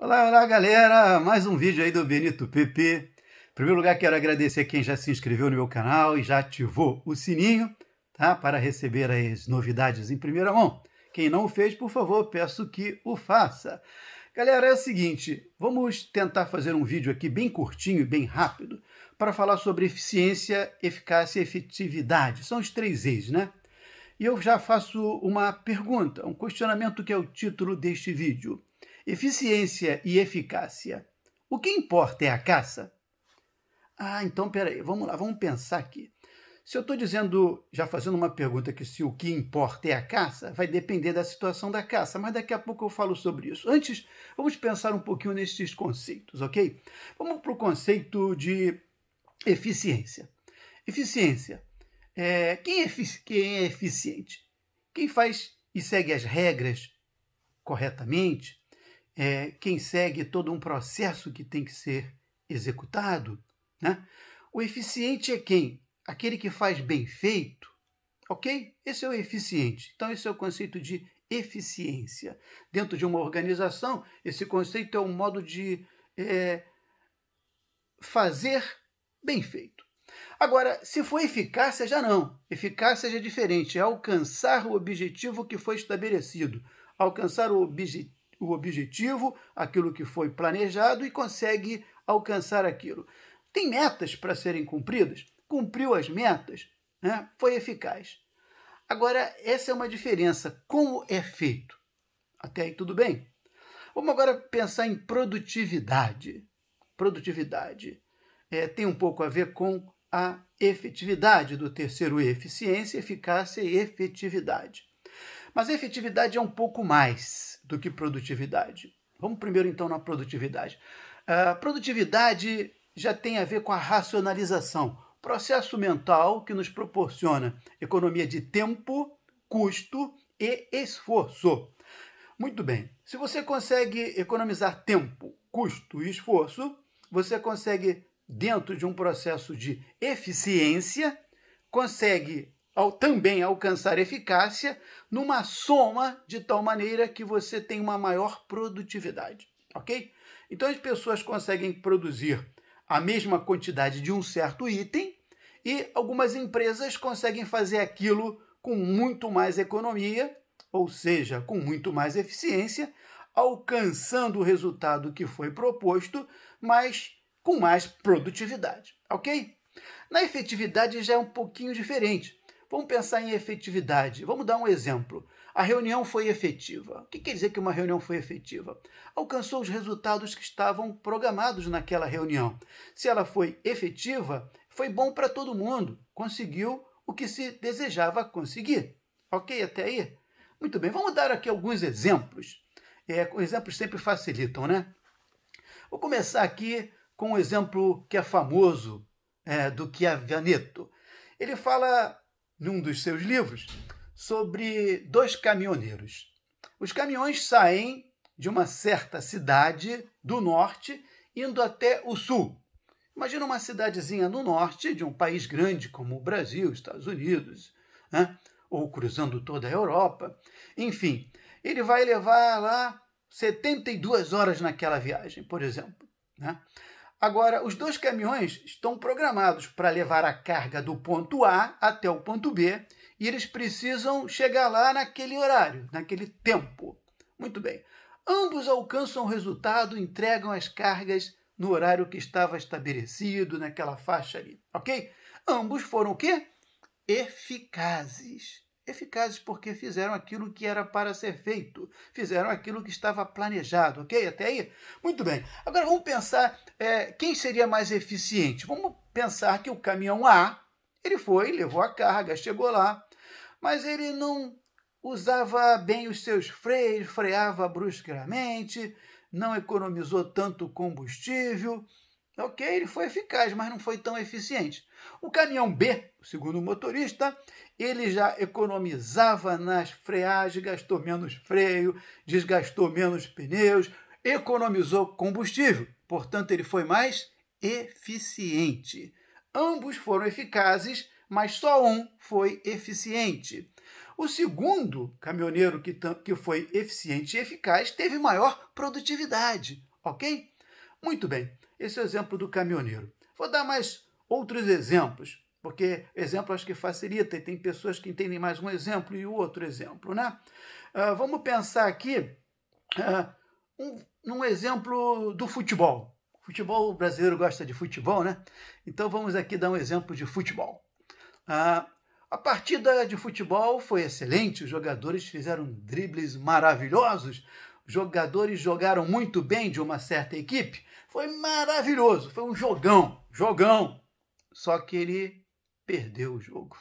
Olá, olá galera! Mais um vídeo aí do Benito PP. Em primeiro lugar, quero agradecer quem já se inscreveu no meu canal e já ativou o sininho, tá? Para receber as novidades em primeira mão. Quem não o fez, por favor, peço que o faça. Galera, é o seguinte, vamos tentar fazer um vídeo aqui bem curtinho e bem rápido para falar sobre eficiência, eficácia e efetividade. São os três E's, né? E eu já faço uma pergunta, um questionamento que é o título deste vídeo. Eficiência e eficácia. O que importa é a caça? Ah, então peraí, vamos lá, vamos pensar aqui. Se eu estou dizendo, já fazendo uma pergunta que se o que importa é a caça, vai depender da situação da caça, mas daqui a pouco eu falo sobre isso. Antes, vamos pensar um pouquinho nesses conceitos, ok? Vamos para o conceito de eficiência. Eficiência. É, quem, é, quem é eficiente? Quem faz e segue as regras corretamente, é, quem segue todo um processo que tem que ser executado. Né? O eficiente é quem? Aquele que faz bem feito, ok? Esse é o eficiente. Então, esse é o conceito de eficiência. Dentro de uma organização, esse conceito é um modo de é, fazer bem feito. Agora, se for eficácia, já não. Eficácia já é diferente, é alcançar o objetivo que foi estabelecido. Alcançar o objetivo o objetivo, aquilo que foi planejado e consegue alcançar aquilo. Tem metas para serem cumpridas? Cumpriu as metas? Né? Foi eficaz. Agora, essa é uma diferença. Como é feito? Até aí tudo bem. Vamos agora pensar em produtividade. Produtividade é, tem um pouco a ver com a efetividade do terceiro eficiência, eficácia e efetividade. Mas a efetividade é um pouco mais do que produtividade. Vamos primeiro então na produtividade. A ah, produtividade já tem a ver com a racionalização, processo mental que nos proporciona economia de tempo, custo e esforço. Muito bem, se você consegue economizar tempo, custo e esforço, você consegue, dentro de um processo de eficiência, consegue ao também alcançar eficácia numa soma de tal maneira que você tem uma maior produtividade, ok? Então as pessoas conseguem produzir a mesma quantidade de um certo item e algumas empresas conseguem fazer aquilo com muito mais economia, ou seja, com muito mais eficiência, alcançando o resultado que foi proposto, mas com mais produtividade, ok? Na efetividade já é um pouquinho diferente Vamos pensar em efetividade. Vamos dar um exemplo. A reunião foi efetiva. O que quer dizer que uma reunião foi efetiva? Alcançou os resultados que estavam programados naquela reunião. Se ela foi efetiva, foi bom para todo mundo. Conseguiu o que se desejava conseguir. Ok até aí? Muito bem, vamos dar aqui alguns exemplos. É, exemplos sempre facilitam, né? Vou começar aqui com um exemplo que é famoso é, do Ele fala num dos seus livros, sobre dois caminhoneiros. Os caminhões saem de uma certa cidade do norte indo até o sul. Imagina uma cidadezinha no norte de um país grande como o Brasil, Estados Unidos, né? ou cruzando toda a Europa. Enfim, ele vai levar lá 72 horas naquela viagem, por exemplo. Né? Agora, os dois caminhões estão programados para levar a carga do ponto A até o ponto B e eles precisam chegar lá naquele horário, naquele tempo. Muito bem. Ambos alcançam o resultado, entregam as cargas no horário que estava estabelecido, naquela faixa ali, ok? Ambos foram o quê? Eficazes eficazes porque fizeram aquilo que era para ser feito, fizeram aquilo que estava planejado, ok? Até aí? Muito bem. Agora vamos pensar é, quem seria mais eficiente. Vamos pensar que o caminhão A, ele foi, levou a carga, chegou lá, mas ele não usava bem os seus freios, freava bruscamente, não economizou tanto combustível. Ok, ele foi eficaz, mas não foi tão eficiente. O caminhão B, segundo o motorista, ele já economizava nas freagens, gastou menos freio, desgastou menos pneus, economizou combustível. Portanto, ele foi mais eficiente. Ambos foram eficazes, mas só um foi eficiente. O segundo caminhoneiro que, que foi eficiente e eficaz teve maior produtividade, ok? Muito bem, esse é o exemplo do caminhoneiro. Vou dar mais outros exemplos porque exemplo acho que facilita e tem pessoas que entendem mais um exemplo e o outro exemplo, né? Uh, vamos pensar aqui uh, um, num exemplo do futebol. Futebol o brasileiro gosta de futebol, né? Então vamos aqui dar um exemplo de futebol. Uh, a partida de futebol foi excelente, os jogadores fizeram dribles maravilhosos, os jogadores jogaram muito bem de uma certa equipe. Foi maravilhoso, foi um jogão, jogão. Só que ele perdeu o jogo.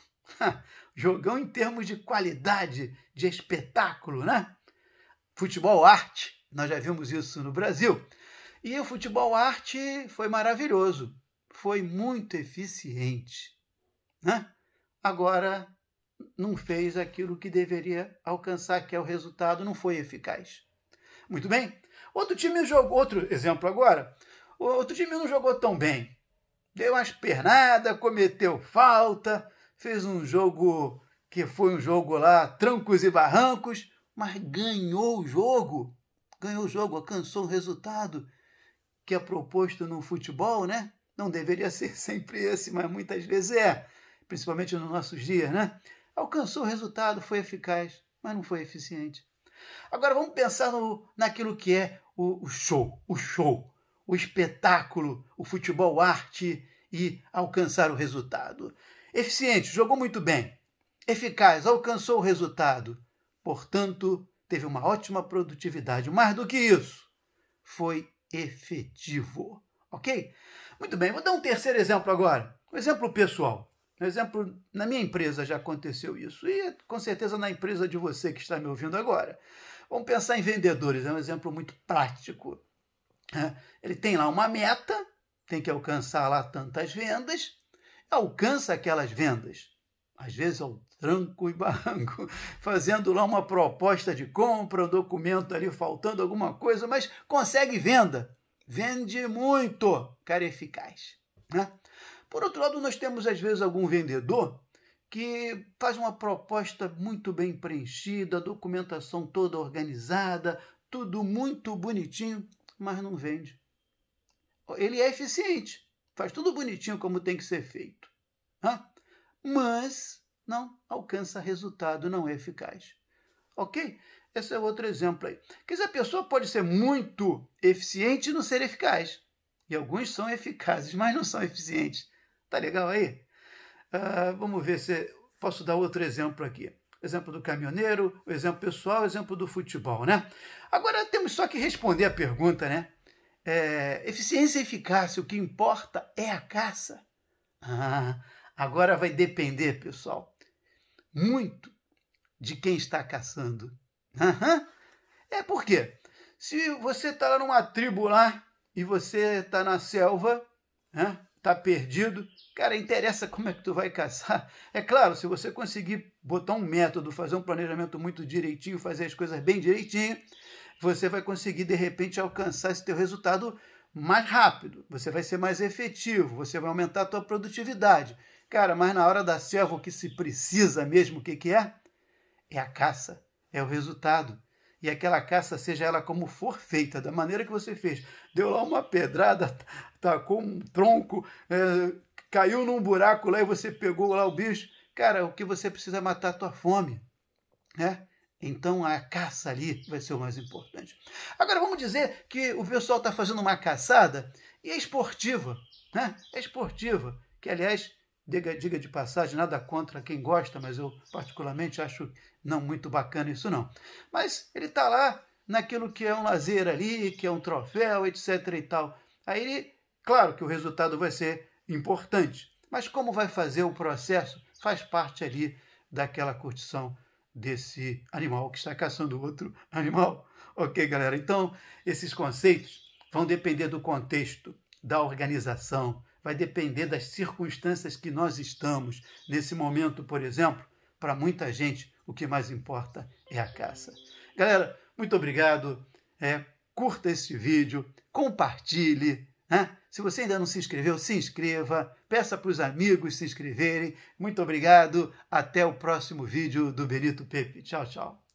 Jogão em termos de qualidade, de espetáculo, né? Futebol arte, nós já vimos isso no Brasil. E o futebol arte foi maravilhoso, foi muito eficiente. Né? Agora, não fez aquilo que deveria alcançar, que é o resultado, não foi eficaz. Muito bem. Outro time jogou, outro exemplo agora, outro time não jogou tão bem deu umas pernadas, cometeu falta, fez um jogo que foi um jogo lá, trancos e barrancos, mas ganhou o jogo. Ganhou o jogo, alcançou o resultado que é proposto no futebol, né? Não deveria ser sempre esse, mas muitas vezes é, principalmente nos nossos dias, né? Alcançou o resultado, foi eficaz, mas não foi eficiente. Agora vamos pensar no, naquilo que é o, o show, o show o espetáculo, o futebol arte e alcançar o resultado. Eficiente, jogou muito bem. Eficaz, alcançou o resultado. Portanto, teve uma ótima produtividade. Mais do que isso, foi efetivo. Ok? Muito bem, vou dar um terceiro exemplo agora. Um exemplo pessoal. Um exemplo, na minha empresa já aconteceu isso. E é, com certeza na empresa de você que está me ouvindo agora. Vamos pensar em vendedores, é um exemplo muito prático. É. Ele tem lá uma meta, tem que alcançar lá tantas vendas, alcança aquelas vendas, às vezes ao é tranco e barranco, fazendo lá uma proposta de compra, um documento ali faltando alguma coisa, mas consegue venda. Vende muito, cara é eficaz. Né? Por outro lado, nós temos às vezes algum vendedor que faz uma proposta muito bem preenchida, documentação toda organizada, tudo muito bonitinho, mas não vende. Ele é eficiente, faz tudo bonitinho como tem que ser feito, né? mas não alcança resultado, não é eficaz. Ok? Esse é outro exemplo aí. Quer dizer, a pessoa pode ser muito eficiente e não ser eficaz. E alguns são eficazes, mas não são eficientes. Tá legal aí? Uh, vamos ver se posso dar outro exemplo aqui exemplo do caminhoneiro, o exemplo pessoal, o exemplo do futebol, né? Agora temos só que responder a pergunta, né? É, eficiência e eficácia, o que importa é a caça. Ah, agora vai depender, pessoal, muito de quem está caçando. Uhum. É porque se você está lá numa tribo lá e você está na selva, né? tá perdido, cara, interessa como é que tu vai caçar. É claro, se você conseguir botar um método, fazer um planejamento muito direitinho, fazer as coisas bem direitinho, você vai conseguir de repente alcançar esse teu resultado mais rápido, você vai ser mais efetivo, você vai aumentar a tua produtividade. Cara, mas na hora da selva o que se precisa mesmo, o que, que é? É a caça, é o resultado e aquela caça, seja ela como for feita, da maneira que você fez, deu lá uma pedrada, tacou um tronco, é, caiu num buraco lá e você pegou lá o bicho, cara, o que você precisa é matar a tua fome, né? Então a caça ali vai ser o mais importante. Agora vamos dizer que o pessoal está fazendo uma caçada e é esportiva, né? É esportiva, que aliás Diga, diga de passagem, nada contra quem gosta, mas eu particularmente acho não muito bacana isso não. Mas ele está lá naquilo que é um lazer ali, que é um troféu, etc e tal. Aí ele, claro que o resultado vai ser importante, mas como vai fazer o processo faz parte ali daquela curtição desse animal que está caçando outro animal. Ok, galera? Então, esses conceitos vão depender do contexto, da organização, vai depender das circunstâncias que nós estamos. Nesse momento, por exemplo, para muita gente, o que mais importa é a caça. Galera, muito obrigado. É, curta este vídeo, compartilhe. Né? Se você ainda não se inscreveu, se inscreva. Peça para os amigos se inscreverem. Muito obrigado. Até o próximo vídeo do Benito Pepe. Tchau, tchau.